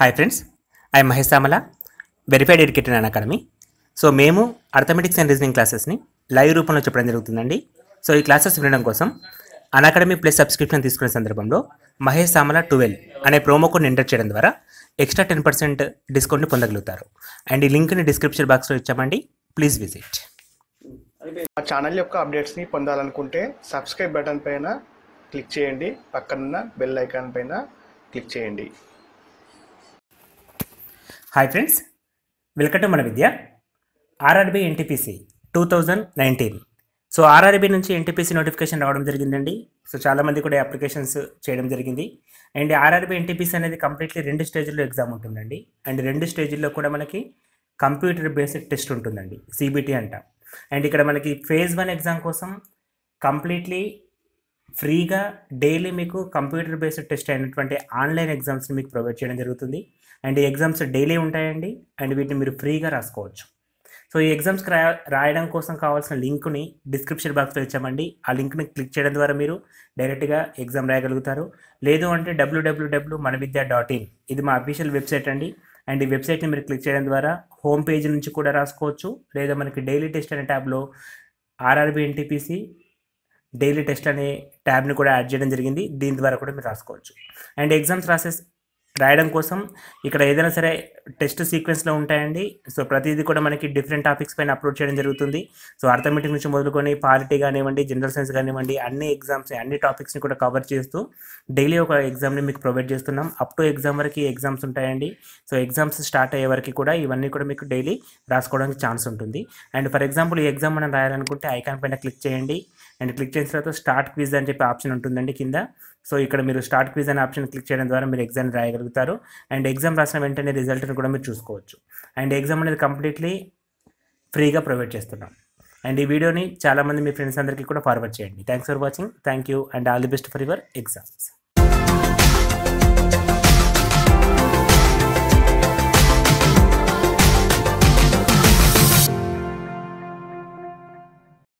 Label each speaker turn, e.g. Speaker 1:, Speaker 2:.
Speaker 1: hi friends I Mahesh Samala verified educator Unacademy so మేము arithmetics and reasoning క్లాసెస్ని live రూపంలో చెప్పడం జరుగుతుందండి సో ఈ క్లాసెస్ వినడం కోసం అన్ అకాడమీ ప్లస్ సబ్స్క్రిప్షన్ తీసుకునే సందర్భంలో మహేష్ సామల టువెల్వ్ అనే ప్రోమో కోడ్ని ఎంటర్ చేయడం ద్వారా ఎక్స్ట్రా టెన్ పర్సెంట్ డిస్కౌంట్ని పొందగలుగుతారు అండ్ ఈ లింక్ని డిస్క్రిప్షన్ బాక్స్లో ఇచ్చామండి ప్లీజ్ విజిట్ మా ఛానల్ యొక్క అప్డేట్స్ని పొందాలనుకుంటే సబ్స్క్రైబ్ బటన్ పైన క్లిక్ చేయండి పక్కనున్న బెల్ ఐకాన్ పైన క్లిక్ చేయండి హాయ్ ఫ్రెండ్స్ వెల్కమ్ టు మన Vidya RRB NTPC two thousand nineteen so RRB నుంచి ఎన్టీపీసీ నోటిఫికేషన్ రావడం జరిగిందండి సో చాలామంది కూడా అప్లికేషన్స్ చేయడం జరిగింది అండ్ ఆర్ఆర్బి ఎన్టీపీసీ అనేది కంప్లీట్లీ రెండు స్టేజ్లో ఎగ్జామ్ ఉంటుందండి అండ్ రెండు స్టేజ్లో కూడా మనకి కంప్యూటర్ బేస్డ్ టెస్ట్ ఉంటుందండి సిబిటి అంట అండ్ ఇక్కడ మనకి ఫేజ్ వన్ ఎగ్జామ్ కోసం కంప్లీట్లీ ఫ్రీగా డైలీ మీకు కంప్యూటర్ బేస్డ్ టెస్ట్ అయినటువంటి ఆన్లైన్ ఎగ్జామ్స్ని మీకు ప్రొవైడ్ చేయడం జరుగుతుంది అండ్ ఈ ఎగ్జామ్స్ డైలీ ఉంటాయండి అండ్ వీటిని మీరు ఫ్రీగా రాసుకోవచ్చు సో ఈ ఎగ్జామ్స్ రాయడం కోసం కావాల్సిన లింక్ని డిస్క్రిప్షన్ బాక్స్లో ఇచ్చామండి ఆ లింక్ని క్లిక్ చేయడం ద్వారా మీరు డైరెక్ట్గా ఎగ్జామ్ రాయగలుగుతారు లేదు అంటే డబ్ల్యూడబ్ల్యూడబ్ల్యూ మన డాట్ ఇన్ ఇది మా అఫీషియల్ వెబ్సైట్ అండి అండ్ ఈ వెబ్సైట్ని మీరు క్లిక్ చేయడం ద్వారా హోమ్ పేజ్ నుంచి కూడా రాసుకోవచ్చు లేదా మనకి డైలీ టెస్ట్ అనే ట్యాబ్లో ఆర్ఆర్బి ఎన్టీపీసీ డైలీ టెస్ట్ అనే ట్యాబ్ని కూడా యాడ్ చేయడం జరిగింది దీని ద్వారా కూడా మీరు రాసుకోవచ్చు అండ్ ఎగ్జామ్స్ రాసేస్ రాయడం కోసం ఇక్కడ ఏదైనా సరే టెస్ట్ సీక్వెన్స్లో ఉంటాయండి సో ప్రతిదీ కూడా మనకి డిఫరెంట్ టాపిక్స్ పైన అప్లోడ్ చేయడం జరుగుతుంది సో అర్థమెటిక్ నుంచి మొదలుకొని పాలిటీ కానివ్వండి జనరల్ సైన్స్ కానివ్వండి అన్ని ఎగ్జామ్స్ అన్ని టాపిక్స్ని కూడా కవర్ చేస్తూ డైలీ ఒక ఎగ్జామ్ని మీకు ప్రొవైడ్ చేస్తున్నాం అప్ టు ఎగ్జామ్ వరకు ఎగ్జామ్స్ ఉంటాయండి సో ఎగ్జామ్స్ స్టార్ట్ అయ్యే వరకు కూడా ఇవన్నీ కూడా మీకు డైలీ రాసుకోవడానికి ఛాన్స్ ఉంటుంది అండ్ ఫర్ ఎగ్జాంపుల్ ఈ ఎగ్జామ్ మనం రాయాలనుకుంటే ఐకాన్ పైన క్లిక్ చేయండి అండ్ క్లిక్ చేసిన తర్వాత స్టార్ట్ క్విజ్ అని చెప్పి ఆప్షన్ ఉంటుందండి కింద సో ఇక్కడ మీరు స్టార్ట్ క్విజ్ అనే ఆప్షన్ క్లిక్ చేయడం ద్వారా మీరు ఎగ్జామ్ రాయగలుగుతారు అండ్ ఎగ్జామ్ రాసిన వెంటనే రిజల్ట్ని కూడా మీరు చూసుకోవచ్చు అండ్ ఎగ్జామ్ అనేది కంప్లీట్లీ ఫ్రీగా ప్రొవైడ్ చేస్తున్నాం అండ్ ఈ వీడియోని చాలామంది మీ ఫ్రెండ్స్ అందరికీ కూడా ఫార్వర్డ్ చేయండి thanks for watching thank you and all the best for your exams